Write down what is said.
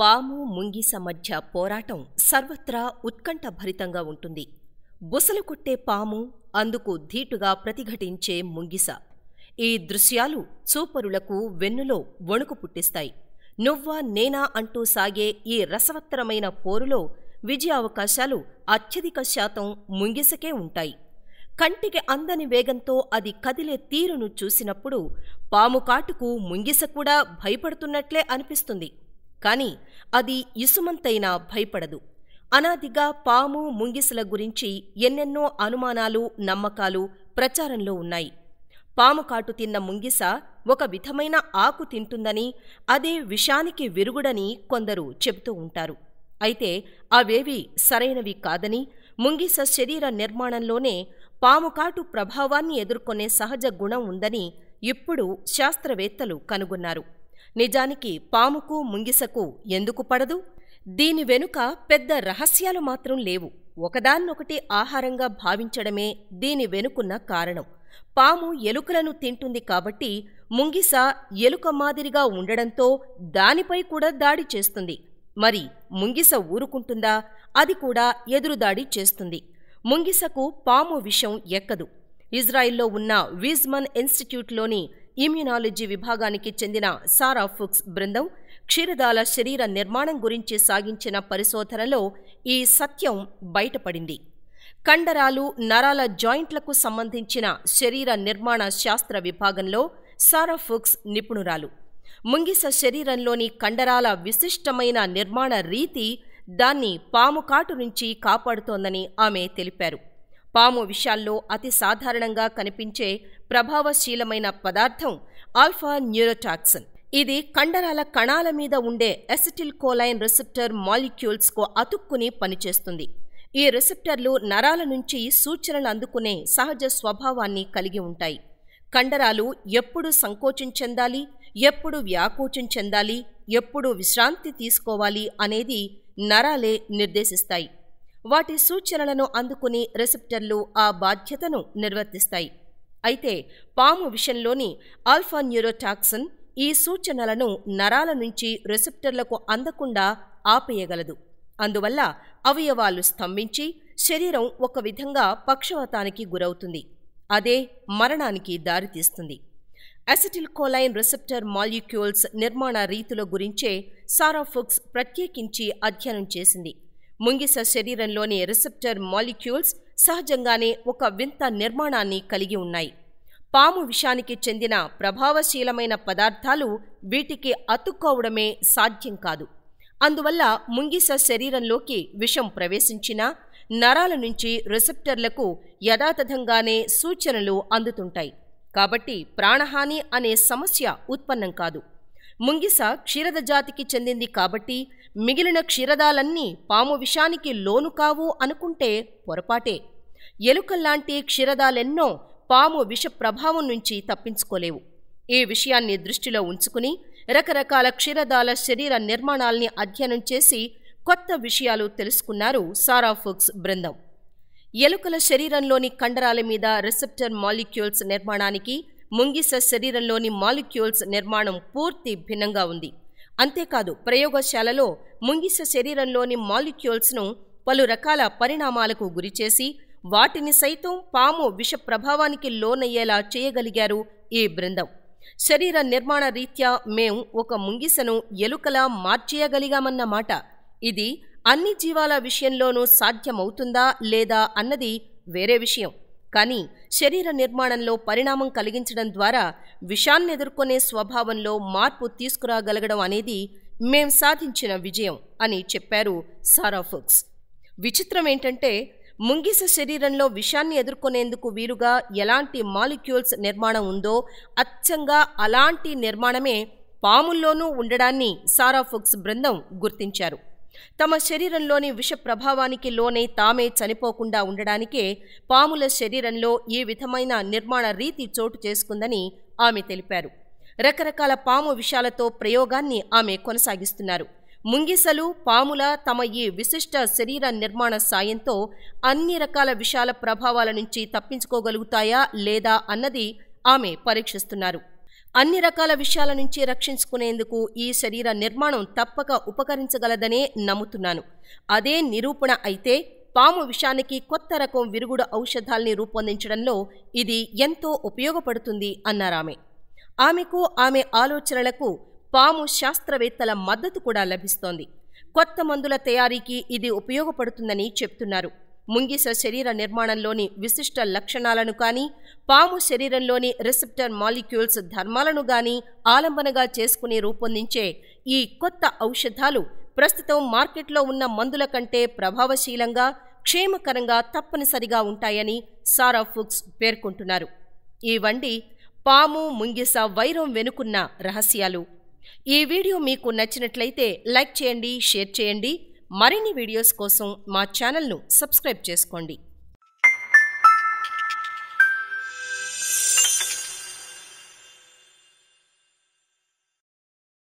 పాము ముంగిస మధ్య పోరాటం సర్వత్రా ఉత్కంఠభరితంగా ఉంటుంది బుసలు కొట్టే పాము అందుకు ధీటుగా ప్రతిఘటించే ముంగిస ఈ దృశ్యాలు చూపరులకు వెన్నులో వణుకు పుట్టిస్తాయి నువ్వా నేనా అంటూ సాగే ఈ రసవత్తరమైన పోరులో విజయ అవకాశాలు అత్యధిక శాతం ముంగిసకే ఉంటాయి కంటికి అందని వేగంతో అది కదిలే తీరును చూసినప్పుడు పాము కాటుకు ముంగిస కూడా భయపడుతున్నట్లే అనిపిస్తుంది కాని అది ఇసుమంతైనా భయపడదు అనాదిగా పాము ముంగిసల గురించి ఎన్నెన్నో అనుమానాలు నమ్మకాలు ప్రచారంలో ఉన్నాయి పాము కాటు తిన్న ముంగిస ఒక విధమైన ఆకు తింటుందని అదే విషానికి విరుగుడని కొందరు చెబుతూ ఉంటారు అయితే అవేవి సరైనవి కాదని ముంగిస శరీర నిర్మాణంలోనే పాముకాటు ప్రభావాన్ని ఎదుర్కొనే సహజ గుణం ఉందని ఇప్పుడు శాస్త్రవేత్తలు కనుగొన్నారు నిజానికి పాముకు ముంగిసకు ఎందుకు పడదు దీని వెనుక పెద్ద రహస్యాలు మాత్రం లేవు ఒకదాన్నొకటి ఆహారంగా భావించడమే దీని వెనుకున్న కారణం పాము ఎలుకలను తింటుంది కాబట్టి ముంగిస ఎలుక మాదిరిగా ఉండడంతో దానిపై కూడా దాడి చేస్తుంది మరి ముంగిస ఊరుకుంటుందా అది కూడా ఎదురుదాడి చేస్తుంది ముంగిసకు పాము విషం ఎక్కదు ఇజ్రాయిల్లో ఉన్న వీజ్మన్ ఇన్స్టిట్యూట్లోని ఇమ్యునాలజీ విభాగానికి చెందిన సారా ఫుక్స్ బృందం క్షీరదాల శరీర నిర్మాణం గురించి సాగించిన పరిశోధనలో ఈ సత్యం బయటపడింది కండరాలు నరాల జాయింట్లకు సంబంధించిన శరీర నిర్మాణ శాస్త్ర విభాగంలో సారా ఫుక్స్ నిపుణురాలు ముంగిస శరీరంలోని కండరాల విశిష్టమైన నిర్మాణ రీతి దాన్ని పాముకాటు నుంచి కాపాడుతోందని ఆమె తెలిపారు పాము విషాల్లో అతి సాధారణంగా కనిపించే ప్రభావశీలమైన పదార్థం ఆల్ఫా న్యూరోటాక్సిన్ ఇది కండరాల కణాల మీద ఉండే ఎసిటిల్ కోలైన్ రిసెప్టర్ మాలిక్యూల్స్కు అతుక్కుని పనిచేస్తుంది ఈ రిసెప్టర్లు నరాల నుంచి సూచనలు అందుకునే సహజ స్వభావాన్ని కలిగి ఉంటాయి కండరాలు ఎప్పుడు సంకోచం చెందాలి ఎప్పుడు వ్యాకోచం చెందాలి ఎప్పుడు విశ్రాంతి తీసుకోవాలి అనేది నరాలే నిర్దేశిస్తాయి వాటి సూచనలను అందుకుని రిసెప్టర్లు ఆ బాధ్యతను నిర్వర్తిస్తాయి అయితే పాము విషయంలోని ఆల్ఫా న్యూరోటాక్సిన్ ఈ సూచనలను నరాల నుంచి రిసెప్టర్లకు అందకుండా ఆపేయగలదు అందువల్ల అవయవాలు స్తంభించి శరీరం ఒక విధంగా పక్షవాతానికి గురవుతుంది అదే మరణానికి దారితీస్తుంది అసిటిల్ కోలైన్ రిసెప్టర్ మాలిక్యూల్స్ నిర్మాణ రీతుల గురించే సారాఫుక్స్ ప్రత్యేకించి అధ్యయనం చేసింది ముంగిస శరీరంలోని రిసెప్టర్ మాలిక్యూల్స్ సహజంగానే ఒక వింత నిర్మాణాన్ని కలిగి ఉన్నాయి పాము విషానికి చెందిన ప్రభావశీలమైన పదార్థాలు వీటికి అతుక్కోవడమే సాధ్యం కాదు అందువల్ల ముంగిస శరీరంలోకి విషం ప్రవేశించినా నరాల నుంచి రిసెప్టర్లకు యథాతథంగానే సూచనలు అందుతుంటాయి కాబట్టి ప్రాణహాని అనే సమస్య ఉత్పన్నం కాదు ముంగిస క్షీరద జాతికి చెందింది కాబట్టి మిగిలిన క్షీరదాలన్నీ పాము విషానికి లోను కావు అనుకుంటే పొరపాటే ఎలుకల్లాంటి క్షీరదాలెన్నో పాము విష ప్రభావం నుంచి తప్పించుకోలేవు ఈ విషయాన్ని దృష్టిలో ఉంచుకుని రకరకాల క్షీరదాల శరీర నిర్మాణాల్ని అధ్యయనం చేసి కొత్త విషయాలు తెలుసుకున్నారు సారాఫుక్స్ బృందం ఎలుకల శరీరంలోని కండరాల మీద రిసెప్టర్ మాలిక్యూల్స్ నిర్మాణానికి ముంగిస శరీరంలోని మాలిక్యూల్స్ నిర్మాణం పూర్తి భిన్నంగా ఉంది అంతేకాదు ప్రయోగశాలలో ముంగిస శరీరంలోని మాలిక్యూల్స్ను పలు రకాల పరిణామాలకు గురిచేసి వాటిని సైతం పాము విష ప్రభావానికి లోనయ్యేలా చేయగలిగారు ఈ బృందం శరీర నిర్మాణ రీత్యా మేం ఒక ముంగిసను ఎలుకలా మార్చేయగలిగామన్న మాట ఇది అన్ని జీవాల విషయంలోనూ సాధ్యమవుతుందా లేదా అన్నది వేరే విషయం కానీ శరీర నిర్మాణంలో పరిణామం కలిగించడం ద్వారా విషాన్ని ఎదుర్కొనే స్వభావంలో మార్పు తీసుకురాగలగడం అనేది మేం సాధించిన విజయం అని చెప్పారు సారాఫుక్స్ విచిత్రం ఏంటంటే ముంగిస శరీరంలో విషాన్ని ఎదుర్కొనేందుకు వీలుగా ఎలాంటి మాలిక్యూల్స్ నిర్మాణం ఉందో అచ్చంగా అలాంటి నిర్మాణమే పాముల్లోనూ ఉండడాన్ని సారాఫుక్స్ బృందం గుర్తించారు తమ శరీరంలోని విష ప్రభావానికి లోనే తామే చనిపోకుండా ఉండడానికే పాముల శరీరంలో ఈ విధమైన నిర్మాణ రీతి చోటు చేసుకుందని ఆమె తెలిపారు రకరకాల పాము విషాలతో ప్రయోగాన్ని ఆమె కొనసాగిస్తున్నారు ముంగిసలు పాముల తమ ఈ విశిష్ట శరీర నిర్మాణ సాయంతో అన్ని రకాల విషాల ప్రభావాల నుంచి తప్పించుకోగలుగుతాయా లేదా అన్నది ఆమె పరీక్షిస్తున్నారు అన్ని రకాల విషయాల నుంచి రక్షించుకునేందుకు ఈ శరీర నిర్మాణం తప్పక ఉపకరించగలదనే నమ్ముతున్నాను అదే నిరూపణ అయితే పాము విషానికి కొత్త రకం విరుగుడు ఔషధాల్ని రూపొందించడంలో ఇది ఎంతో ఉపయోగపడుతుంది అన్నారామె ఆమెకు ఆమె ఆలోచనలకు పాము శాస్త్రవేత్తల మద్దతు కూడా లభిస్తోంది కొత్త మందుల తయారీకి ఇది ఉపయోగపడుతుందని చెప్తున్నారు ముంగిస శరీర నిర్మాణంలోని విశిష్ట లక్షణాలను కానీ పాము శరీరంలోని రిసెప్టర్ మాలిక్యూల్స్ ధర్మాలను గాని ఆలంబనగా చేసుకుని రూపొందించే ఈ కొత్త ఔషధాలు ప్రస్తుతం మార్కెట్లో ఉన్న మందుల కంటే ప్రభావశీలంగా క్షేమకరంగా తప్పనిసరిగా ఉంటాయని సారా ఫుక్స్ పేర్కొంటున్నారు ఈ వండి పాము ముంగిస వైరం వెనుకున్న రహస్యాలు ఈ వీడియో మీకు నచ్చినట్లయితే లైక్ చేయండి షేర్ చేయండి మరిన్ని వీడియోస్ కోసం మా ఛానల్ను సబ్స్క్రైబ్ చేసుకోండి